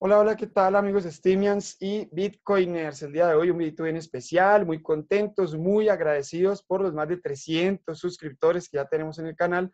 Hola, hola, ¿qué tal amigos Steamians y Bitcoiners? El día de hoy un video bien especial, muy contentos, muy agradecidos por los más de 300 suscriptores que ya tenemos en el canal.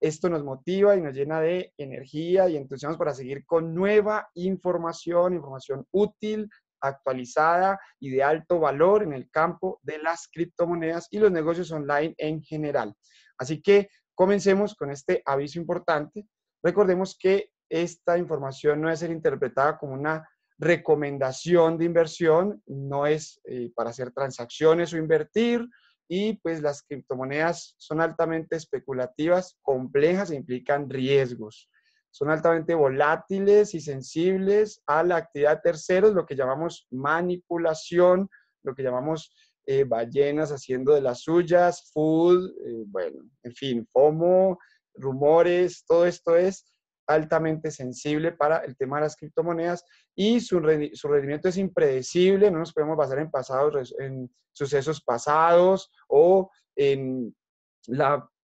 Esto nos motiva y nos llena de energía y entusiasmo para seguir con nueva información, información útil, actualizada y de alto valor en el campo de las criptomonedas y los negocios online en general. Así que comencemos con este aviso importante. Recordemos que esta información no debe ser interpretada como una recomendación de inversión, no es eh, para hacer transacciones o invertir, y pues las criptomonedas son altamente especulativas, complejas e implican riesgos. Son altamente volátiles y sensibles a la actividad de terceros, lo que llamamos manipulación, lo que llamamos eh, ballenas haciendo de las suyas, food, eh, bueno, en fin, FOMO, rumores, todo esto es altamente sensible para el tema de las criptomonedas y su, rendimiento es impredecible, no nos podemos basar en, pasados, en sucesos pasados o en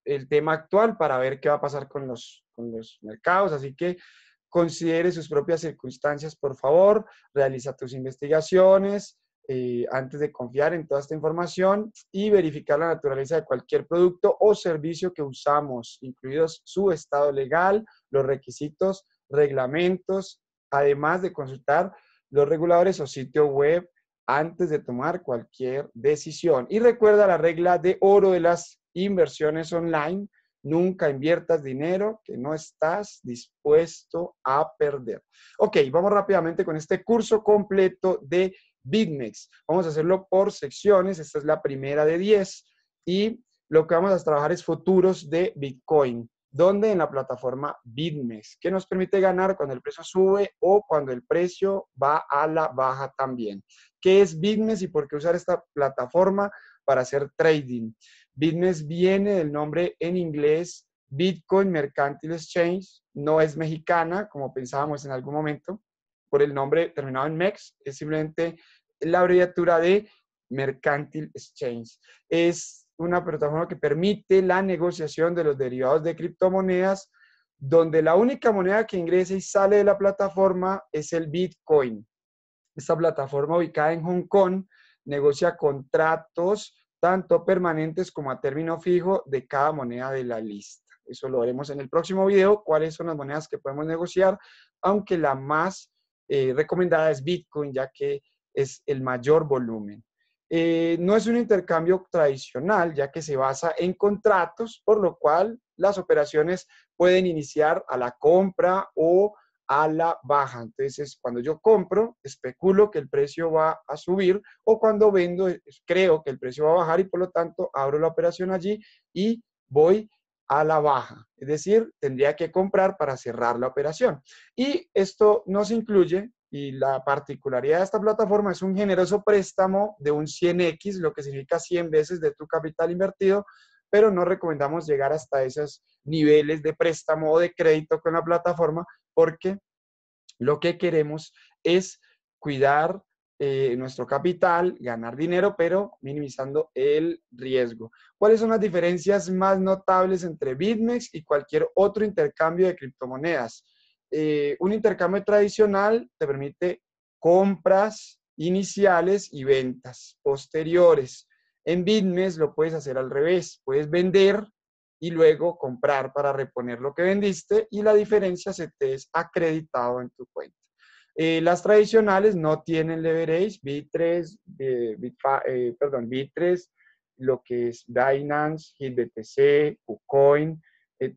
el tema actual para ver qué va a pasar con los, con los mercados. Así que considere sus propias circunstancias, por favor, realiza tus investigaciones, eh, antes de confiar en toda esta información y verificar la naturaleza de cualquier producto o servicio que usamos, incluidos su estado legal, los requisitos, reglamentos, además de consultar los reguladores o sitio web antes de tomar cualquier decisión. Y recuerda la regla de oro de las inversiones online, nunca inviertas dinero que no estás dispuesto a perder. Ok, vamos rápidamente con este curso completo de BitMEX, Vamos a hacerlo por secciones. Esta es la primera de 10. Y lo que vamos a trabajar es futuros de Bitcoin. ¿Dónde? En la plataforma BitMEX, que nos permite ganar cuando el precio sube o cuando el precio va a la baja también. ¿Qué es BitMEX y por qué usar esta plataforma para hacer trading? BitMEX viene del nombre en inglés Bitcoin Mercantile Exchange, no es mexicana, como pensábamos en algún momento por el nombre terminado en MEX, es simplemente la abreviatura de Mercantile Exchange. Es una plataforma que permite la negociación de los derivados de criptomonedas, donde la única moneda que ingresa y sale de la plataforma es el Bitcoin. Esta plataforma ubicada en Hong Kong negocia contratos tanto permanentes como a término fijo de cada moneda de la lista. Eso lo veremos en el próximo video, cuáles son las monedas que podemos negociar, aunque la más eh, recomendada es Bitcoin, ya que es el mayor volumen. Eh, no es un intercambio tradicional, ya que se basa en contratos, por lo cual las operaciones pueden iniciar a la compra o a la baja. Entonces, cuando yo compro, especulo que el precio va a subir o cuando vendo, creo que el precio va a bajar y por lo tanto abro la operación allí y voy a la baja, es decir, tendría que comprar para cerrar la operación. Y esto nos incluye, y la particularidad de esta plataforma es un generoso préstamo de un 100x, lo que significa 100 veces de tu capital invertido, pero no recomendamos llegar hasta esos niveles de préstamo o de crédito con la plataforma porque lo que queremos es cuidar eh, nuestro capital, ganar dinero, pero minimizando el riesgo. ¿Cuáles son las diferencias más notables entre BitMEX y cualquier otro intercambio de criptomonedas? Eh, un intercambio tradicional te permite compras iniciales y ventas posteriores. En BitMEX lo puedes hacer al revés, puedes vender y luego comprar para reponer lo que vendiste y la diferencia se te es acreditado en tu cuenta. Eh, las tradicionales no tienen leverage, B3, eh, eh, perdón, 3 lo que es Binance, HitBTC, KuCoin,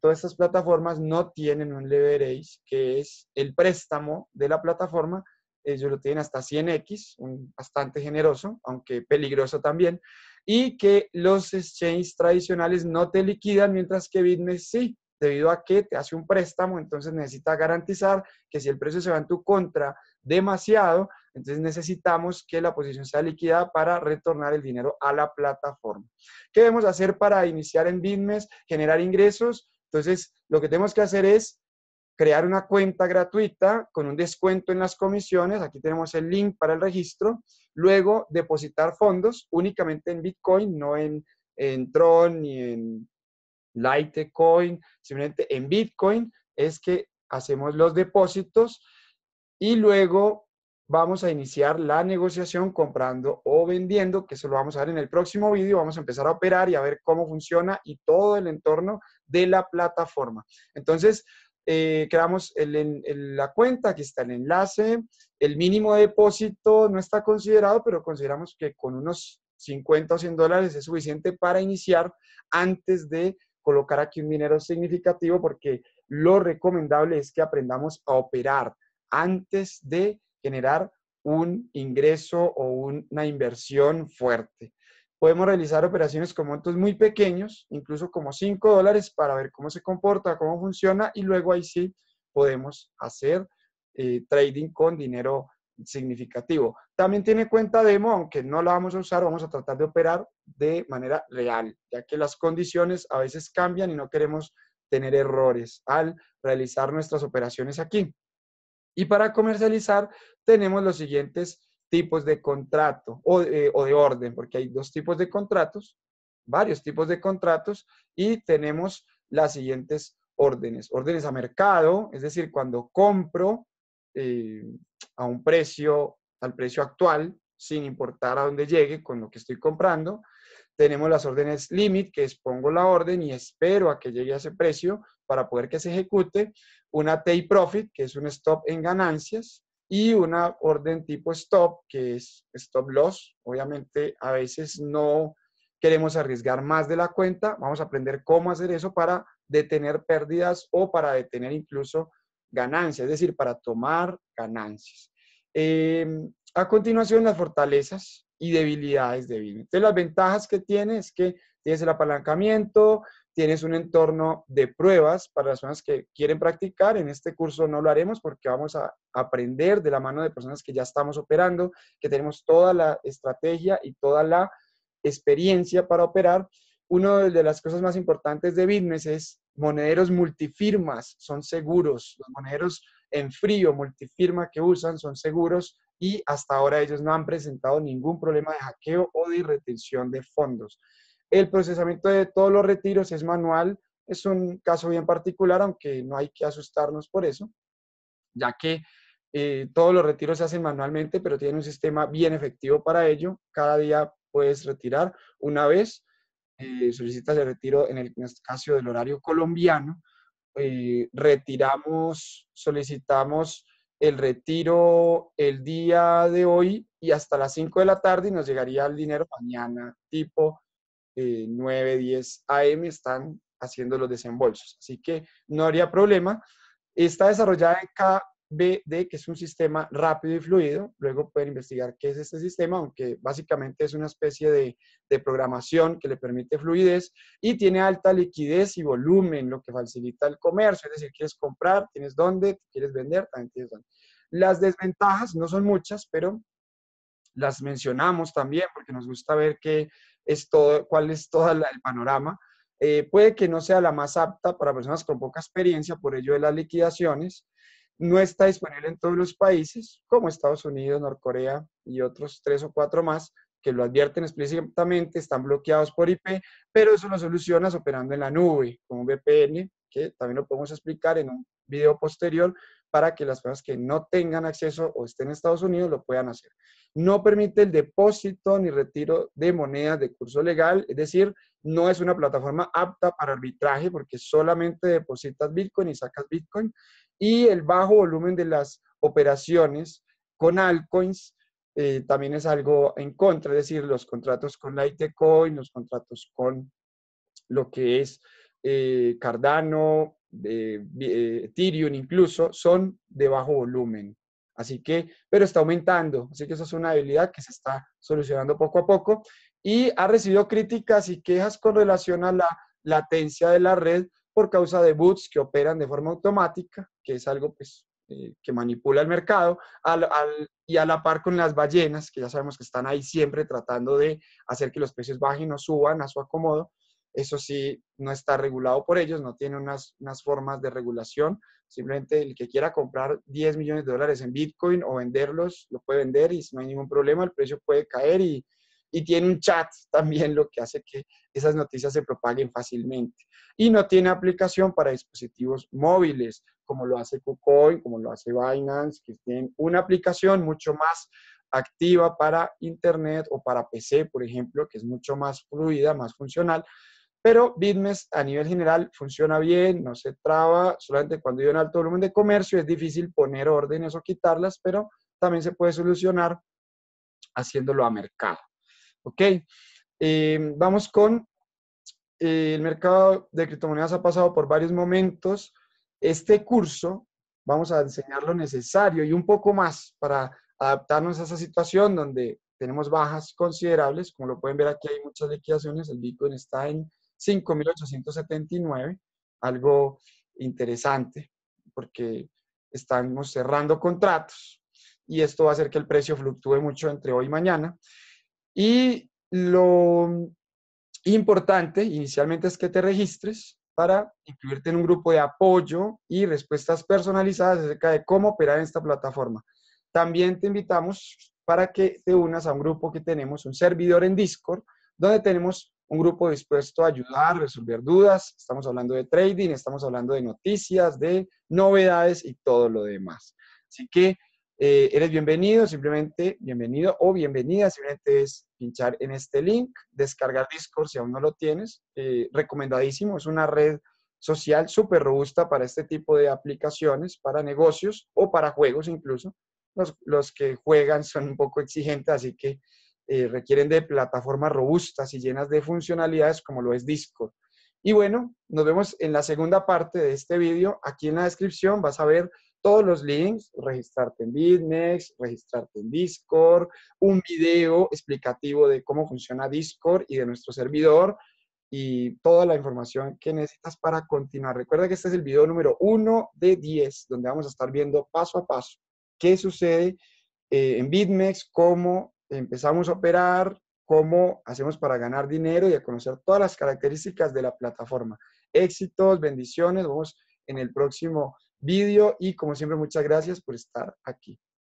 todas estas plataformas no tienen un leverage, que es el préstamo de la plataforma. Ellos lo tienen hasta 100x, bastante generoso, aunque peligroso también. Y que los exchanges tradicionales no te liquidan, mientras que Bitmex sí debido a que te hace un préstamo, entonces necesita garantizar que si el precio se va en tu contra demasiado, entonces necesitamos que la posición sea liquidada para retornar el dinero a la plataforma. ¿Qué debemos hacer para iniciar en BitMEX? generar ingresos? Entonces, lo que tenemos que hacer es crear una cuenta gratuita con un descuento en las comisiones. Aquí tenemos el link para el registro. Luego, depositar fondos únicamente en Bitcoin, no en, en Tron ni en Litecoin, simplemente en Bitcoin, es que hacemos los depósitos y luego vamos a iniciar la negociación comprando o vendiendo, que eso lo vamos a ver en el próximo vídeo, vamos a empezar a operar y a ver cómo funciona y todo el entorno de la plataforma. Entonces, eh, creamos la cuenta, aquí está el enlace, el mínimo depósito no está considerado, pero consideramos que con unos 50 o 100 dólares es suficiente para iniciar antes de colocar aquí un dinero significativo porque lo recomendable es que aprendamos a operar antes de generar un ingreso o una inversión fuerte. Podemos realizar operaciones con montos muy pequeños, incluso como 5 dólares, para ver cómo se comporta, cómo funciona y luego ahí sí podemos hacer eh, trading con dinero significativo. También tiene cuenta demo, aunque no la vamos a usar, vamos a tratar de operar de manera real, ya que las condiciones a veces cambian y no queremos tener errores al realizar nuestras operaciones aquí. Y para comercializar tenemos los siguientes tipos de contrato o, eh, o de orden, porque hay dos tipos de contratos, varios tipos de contratos y tenemos las siguientes órdenes. Órdenes a mercado, es decir, cuando compro eh, a un precio, al precio actual, sin importar a dónde llegue con lo que estoy comprando. Tenemos las órdenes limit, que es pongo la orden y espero a que llegue a ese precio para poder que se ejecute. Una take profit, que es un stop en ganancias. Y una orden tipo stop, que es stop loss. Obviamente, a veces no queremos arriesgar más de la cuenta. Vamos a aprender cómo hacer eso para detener pérdidas o para detener incluso Ganancias, es decir, para tomar ganancias. Em, a continuación, las fortalezas y debilidades de Bitcoin. Entonces, las ventajas que tienes es que tienes el apalancamiento, tienes un entorno de pruebas para las personas que quieren practicar. En este curso no lo haremos porque vamos a aprender de la mano de personas que ya estamos operando, que tenemos toda la estrategia y toda la experiencia para operar. Una de las cosas más importantes de BitMEX es monederos multifirmas, son seguros. Los monederos en frío multifirma que usan son seguros y hasta ahora ellos no han presentado ningún problema de hackeo o de retención de fondos. El procesamiento de todos los retiros es manual, es un caso bien particular, aunque no hay que asustarnos por eso, ya que eh, todos los retiros se hacen manualmente, pero tienen un sistema bien efectivo para ello. Cada día puedes retirar una vez eh, solicitas el retiro, en el, este caso del horario colombiano, eh, retiramos, solicitamos el retiro el día de hoy y hasta las 5 de la tarde y nos llegaría el dinero mañana, tipo 9, 10 AM están haciendo los desembolsos. Así que no habría problema. Está desarrollada en cada BD, que es un sistema rápido y fluido. Luego pueden investigar qué es este sistema, aunque básicamente es una especie de, programación que le permite fluidez y tiene alta liquidez y volumen, lo que facilita el comercio. Es decir, quieres comprar, tienes dónde, quieres vender, también tienes dónde. Las desventajas no son muchas, pero las mencionamos también porque nos gusta ver qué es todo, cuál es todo el panorama. Eh, puede que no sea la más apta para personas con poca experiencia, por ello de las liquidaciones. No está disponible en todos los países, como Estados Unidos, Norcorea y otros tres o cuatro más, que lo advierten explícitamente, están bloqueados por IP, pero eso lo solucionas operando en la nube, con un VPN, que también lo podemos explicar en un video posterior, para que las personas que no tengan acceso o estén en Estados Unidos lo puedan hacer. No permite el depósito ni retiro de monedas de curso legal, es decir, no es una plataforma apta para arbitraje porque solamente depositas Bitcoin y sacas Bitcoin. Y el bajo volumen de las operaciones con altcoins eh, también es algo en contra, es decir, los contratos con Litecoin, los contratos con lo que es eh, Cardano, de Ethereum eh, incluso, son de bajo volumen. Así que, pero está aumentando. Así que eso es una habilidad que se está solucionando poco a poco. Y ha recibido críticas y quejas con relación a la latencia de la red por causa de boots que operan de forma automática, que es algo pues, eh, que manipula el mercado, y a la par con las ballenas, que ya sabemos que están ahí siempre tratando de hacer que los precios bajen o suban a su acomodo. Eso sí, no está regulado por ellos, no tiene unas, formas de regulación. Simplemente el que quiera comprar 10 millones de dólares en Bitcoin o venderlos, lo puede vender y si no hay ningún problema, el precio puede caer y, y tiene un chat también, lo que hace que esas noticias se propaguen fácilmente. Y no tiene aplicación para dispositivos móviles, como lo hace KuCoin, como lo hace Binance, que tienen una aplicación mucho más activa para Internet o para PC, por ejemplo, que es mucho más fluida, más funcional, pero BitMEX a nivel general funciona bien, no se traba, solamente cuando hay un alto volumen de comercio es difícil poner órdenes o quitarlas, pero también se puede solucionar haciéndolo a mercado. ¿Ok? Em, vamos con eh, el mercado de criptomonedas ha pasado por varios momentos. Este curso vamos a enseñar lo necesario y un poco más para adaptarnos a esa situación donde tenemos bajas considerables. Como lo pueden ver aquí hay muchas liquidaciones. El Bitcoin está en 5.879, algo interesante porque estamos cerrando contratos y esto va a hacer que el precio fluctúe mucho entre hoy y mañana. Y lo importante inicialmente es que te registres para incluirte en un grupo de apoyo y respuestas personalizadas acerca de cómo operar en esta plataforma. También te invitamos para que te unas a un grupo que tenemos, un servidor en Discord, donde tenemos un grupo dispuesto a ayudar, resolver dudas. Estamos hablando de trading, estamos hablando de noticias, de novedades y todo lo demás. Así que eh, eres bienvenido, simplemente bienvenido o bienvenida, simplemente es pinchar en este link, descargar Discord si aún no lo tienes. Eh, recomendadísimo, es una red social súper robusta para este tipo de aplicaciones, para negocios o para juegos incluso. Los, los que juegan son un poco exigentes, así que eh, requieren de plataformas robustas y llenas de funcionalidades como lo es Discord. Y bueno, nos vemos en la segunda parte de este vídeo. Aquí en la descripción vas a ver todos los links, registrarte en BitMEX, registrarte en Discord, un video explicativo de cómo funciona Discord y de nuestro servidor y toda la información que necesitas para continuar. Recuerda que este es el video número 1 de 10, donde vamos a estar viendo paso a paso qué sucede eh, en BitMEX, cómo empezamos a operar, cómo hacemos para ganar dinero y a conocer todas las características de la plataforma. Éxitos, bendiciones, vamos en el próximo vídeo y como siempre muchas gracias por estar aquí.